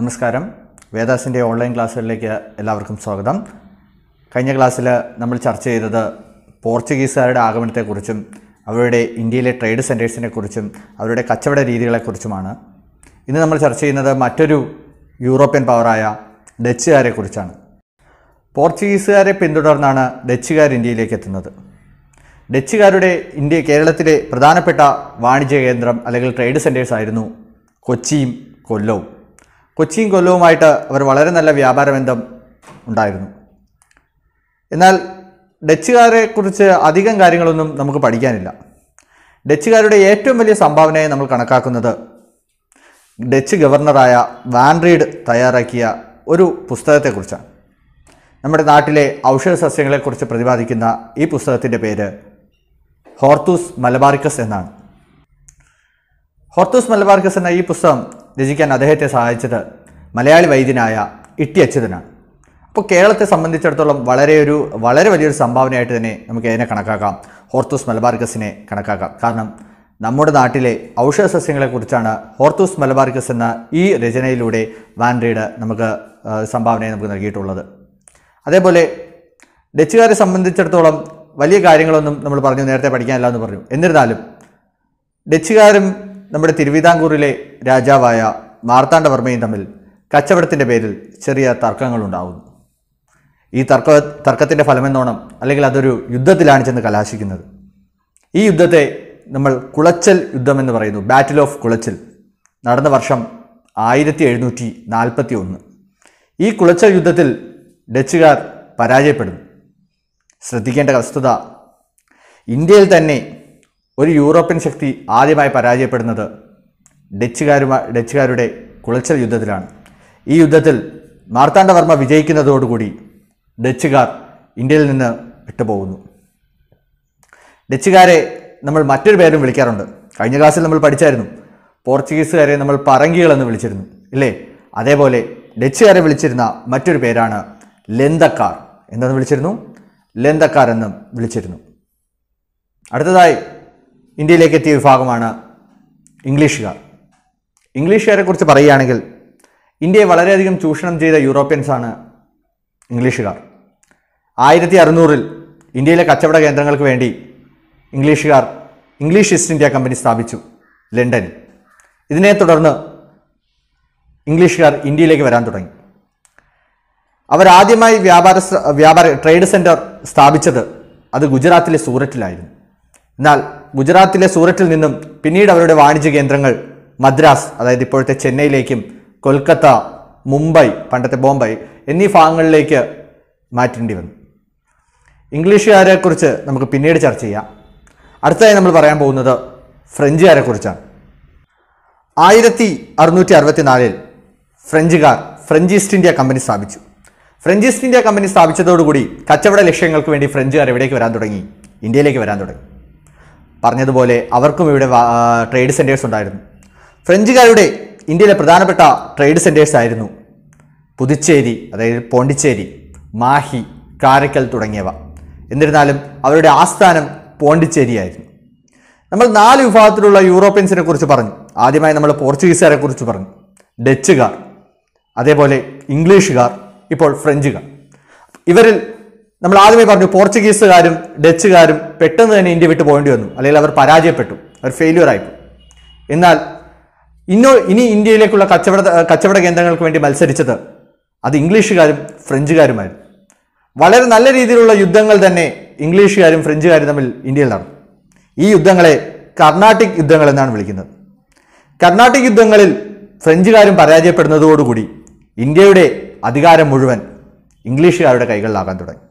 നമസ്കാരം വേദാസിൻ്റെ ഓൺലൈൻ ക്ലാസ്സുകളിലേക്ക് എല്ലാവർക്കും സ്വാഗതം കഴിഞ്ഞ ക്ലാസ്സിൽ നമ്മൾ ചർച്ച ചെയ്തത് പോർച്ചുഗീസുകാരുടെ ആഗമനത്തെക്കുറിച്ചും അവരുടെ ഇന്ത്യയിലെ ട്രേഡ് സെൻറ്റേഴ്സിനെക്കുറിച്ചും അവരുടെ കച്ചവട രീതികളെക്കുറിച്ചുമാണ് ഇന്ന് നമ്മൾ ചർച്ച ചെയ്യുന്നത് മറ്റൊരു യൂറോപ്യൻ പവറായ ഡച്ചുകാരെക്കുറിച്ചാണ് പോർച്ചുഗീസുകാരെ പിന്തുടർന്നാണ് ഡച്ചുകാർ ഇന്ത്യയിലേക്ക് എത്തുന്നത് ഡച്ചുകാരുടെ ഇന്ത്യ കേരളത്തിലെ പ്രധാനപ്പെട്ട വാണിജ്യ കേന്ദ്രം അല്ലെങ്കിൽ ട്രേഡ് സെൻറ്റേഴ്സ് ആയിരുന്നു കൊച്ചിയും കൊല്ലവും കൊച്ചിയും കൊല്ലവുമായിട്ട് അവർ വളരെ നല്ല വ്യാപാര ബന്ധം ഉണ്ടായിരുന്നു എന്നാൽ ഡച്ചുകാരെക്കുറിച്ച് അധികം കാര്യങ്ങളൊന്നും നമുക്ക് പഠിക്കാനില്ല ഡച്ചുകാരുടെ ഏറ്റവും വലിയ സംഭാവനയെ നമ്മൾ കണക്കാക്കുന്നത് ഡച്ച് ഗവർണറായ വാൻറീഡ് തയ്യാറാക്കിയ ഒരു പുസ്തകത്തെക്കുറിച്ചാണ് നമ്മുടെ നാട്ടിലെ ഔഷധ സസ്യങ്ങളെക്കുറിച്ച് പ്രതിപാദിക്കുന്ന ഈ പുസ്തകത്തിൻ്റെ പേര് ഹോർത്തൂസ് മലബാർക്കസ് എന്നാണ് ഹോർത്തൂസ് മലബാർക്കസ് എന്ന ഈ പുസ്തകം രചിക്കാൻ അദ്ദേഹത്തെ സഹായിച്ചത് മലയാളി വൈദ്യനായ ഇട്ടി അച്യുതനാണ് അപ്പോൾ കേരളത്തെ സംബന്ധിച്ചിടത്തോളം വളരെ ഒരു വളരെ വലിയൊരു സംഭാവനയായിട്ട് തന്നെ നമുക്ക് ഇതിനെ കണക്കാക്കാം ഹോർത്തൂസ് മലബാർഗസിനെ കണക്കാക്കാം കാരണം നമ്മുടെ നാട്ടിലെ ഔഷധ സസ്യങ്ങളെക്കുറിച്ചാണ് ഹോർത്തൂസ് മലബാർഗസ് എന്ന ഈ രചനയിലൂടെ വാൻഡ്രീഡ് നമുക്ക് സംഭാവനയെ നമുക്ക് നൽകിയിട്ടുള്ളത് അതേപോലെ ഡച്ചുകാരെ സംബന്ധിച്ചിടത്തോളം വലിയ കാര്യങ്ങളൊന്നും നമ്മൾ പറഞ്ഞു നേരത്തെ പഠിക്കാനില്ല എന്ന് പറഞ്ഞു എന്നിരുന്നാലും ഡച്ചുകാരും നമ്മുടെ തിരുവിതാംകൂറിലെ രാജാവായ മാർത്താണ്ഡവർമ്മയും തമ്മിൽ കച്ചവടത്തിൻ്റെ പേരിൽ ചെറിയ തർക്കങ്ങളുണ്ടാകുന്നു ഈ തർക്ക തർക്കത്തിൻ്റെ ഫലമെന്നോണം അല്ലെങ്കിൽ അതൊരു യുദ്ധത്തിലാണ് ചെന്ന് കലാശിക്കുന്നത് ഈ യുദ്ധത്തെ നമ്മൾ കുളച്ചൽ യുദ്ധം എന്ന് പറയുന്നു ബാറ്റിൽ ഓഫ് കുളച്ചൽ നടന്ന വർഷം ആയിരത്തി എഴുന്നൂറ്റി നാൽപ്പത്തി ഒന്ന് ഈ കുളച്ചൽ യുദ്ധത്തിൽ ഡച്ചുകാർ പരാജയപ്പെടുന്നു ശ്രദ്ധിക്കേണ്ട വസ്തുത ഇന്ത്യയിൽ തന്നെ ഒരു യൂറോപ്യൻ ശക്തി ആദ്യമായി പരാജയപ്പെടുന്നത് ഡച്ചുകാരുമായി ഡച്ചുകാരുടെ കുളച്ചൽ യുദ്ധത്തിലാണ് ഈ യുദ്ധത്തിൽ മാർത്താണ്ഡവർമ്മ വിജയിക്കുന്നതോടുകൂടി ഡച്ചുകാർ ഇന്ത്യയിൽ നിന്ന് വിട്ടുപോകുന്നു ഡച്ചുകാരെ നമ്മൾ മറ്റൊരു പേരും വിളിക്കാറുണ്ട് കഴിഞ്ഞ ക്ലാസ്സിൽ നമ്മൾ പഠിച്ചായിരുന്നു പോർച്ചുഗീസുകാരെ നമ്മൾ പറങ്കികൾ എന്ന് വിളിച്ചിരുന്നു ഇല്ലേ അതേപോലെ ഡച്ചുകാരെ വിളിച്ചിരുന്ന മറ്റൊരു പേരാണ് ലെന്തക്കാർ എന്തെന്ന് വിളിച്ചിരുന്നു ലെന്തക്കാർ എന്നും വിളിച്ചിരുന്നു അടുത്തതായി ഇന്ത്യയിലേക്ക് എത്തിയ വിഭാഗമാണ് ഇംഗ്ലീഷുകാർ ഇംഗ്ലീഷുകാരെക്കുറിച്ച് പറയുകയാണെങ്കിൽ ഇന്ത്യയെ വളരെയധികം ചൂഷണം ചെയ്ത യൂറോപ്യൻസാണ് ഇംഗ്ലീഷുകാർ ആയിരത്തി അറുന്നൂറിൽ ഇന്ത്യയിലെ കച്ചവട കേന്ദ്രങ്ങൾക്ക് വേണ്ടി ഇംഗ്ലീഷുകാർ ഇംഗ്ലീഷ് ഈസ്റ്റ് ഇന്ത്യ കമ്പനി സ്ഥാപിച്ചു ലണ്ടനിൽ ഇതിനെ തുടർന്ന് ഇംഗ്ലീഷുകാർ ഇന്ത്യയിലേക്ക് വരാൻ തുടങ്ങി അവരാദ്യമായി വ്യാപാര വ്യാപാര ട്രേഡ് സെൻറ്റർ സ്ഥാപിച്ചത് അത് ഗുജറാത്തിലെ സൂററ്റിലായിരുന്നു എന്നാൽ ഗുജറാത്തിലെ സൂററ്റിൽ നിന്നും പിന്നീട് അവരുടെ വാണിജ്യ കേന്ദ്രങ്ങൾ മദ്രാസ് അതായത് ഇപ്പോഴത്തെ ചെന്നൈയിലേക്കും കൊൽക്കത്ത മുംബൈ പണ്ടത്തെ ബോംബെ എന്നീ ഭാഗങ്ങളിലേക്ക് മാറ്റേണ്ടി വന്നു ഇംഗ്ലീഷുകാരെക്കുറിച്ച് നമുക്ക് പിന്നീട് ചർച്ച ചെയ്യാം അടുത്തതായി നമ്മൾ പറയാൻ പോകുന്നത് ഫ്രഞ്ചുകാരെക്കുറിച്ചാണ് ആയിരത്തി അറുന്നൂറ്റി അറുപത്തിനാലിൽ ഫ്രഞ്ചുകാർ ഫ്രഞ്ച് ഈസ്റ്റ് ഇന്ത്യ കമ്പനി സ്ഥാപിച്ചു ഫ്രഞ്ച് ഈസ്റ്റ് ഇന്ത്യ കമ്പനി സ്ഥാപിച്ചതോടുകൂടി കച്ചവട ലക്ഷ്യങ്ങൾക്ക് വേണ്ടി ഫ്രഞ്ചുകാർ എവിടേക്ക് വരാൻ തുടങ്ങി ഇന്ത്യയിലേക്ക് വരാൻ തുടങ്ങി പറഞ്ഞതുപോലെ അവർക്കും ഇവിടെ ട്രേഡ് സെൻറ്റേഴ്സ് ഉണ്ടായിരുന്നു ഫ്രഞ്ചുകാരുടെ ഇന്ത്യയിലെ പ്രധാനപ്പെട്ട ട്രേഡ് സെൻറ്റേഴ്സ് ആയിരുന്നു പുതുച്ചേരി അതായത് പോണ്ടിച്ചേരി മാഹി കാരക്കൽ തുടങ്ങിയവ എന്നിരുന്നാലും അവരുടെ ആസ്ഥാനം പോണ്ടിച്ചേരിയായിരുന്നു നമ്മൾ നാല് വിഭാഗത്തിലുള്ള യൂറോപ്യൻസിനെ കുറിച്ച് പറഞ്ഞു ആദ്യമായി നമ്മൾ പോർച്ചുഗീസുകാരെ കുറിച്ച് പറഞ്ഞു ഡച്ചുകാർ അതേപോലെ ഇംഗ്ലീഷുകാർ ഇപ്പോൾ ഫ്രഞ്ചുകാർ ഇവരിൽ നമ്മൾ ആദ്യമേ പറഞ്ഞു പോർച്ചുഗീസുകാരും ഡച്ചുകാരും പെട്ടെന്ന് തന്നെ ഇന്ത്യ വിട്ട് പോകേണ്ടി വന്നു അല്ലെങ്കിൽ അവർ പരാജയപ്പെട്ടു അവർ ഫെയിലിയർ ആയിപ്പോയി എന്നാൽ ഇന്നോ ഇനി ഇന്ത്യയിലേക്കുള്ള കച്ചവട കച്ചവട കേന്ദ്രങ്ങൾക്ക് വേണ്ടി മത്സരിച്ചത് അത് ഇംഗ്ലീഷുകാരും ഫ്രഞ്ചുകാരുമായിരുന്നു വളരെ നല്ല രീതിയിലുള്ള യുദ്ധങ്ങൾ തന്നെ ഇംഗ്ലീഷുകാരും ഫ്രഞ്ചുകാരും തമ്മിൽ ഇന്ത്യയിൽ നടന്നു ഈ യുദ്ധങ്ങളെ കർണാട്ടിക് യുദ്ധങ്ങൾ എന്നാണ് വിളിക്കുന്നത് കർണാട്ടിക് യുദ്ധങ്ങളിൽ ഫ്രഞ്ചുകാരും പരാജയപ്പെടുന്നതോടുകൂടി ഇന്ത്യയുടെ അധികാരം മുഴുവൻ ഇംഗ്ലീഷുകാരുടെ കൈകളിലാകാൻ തുടങ്ങി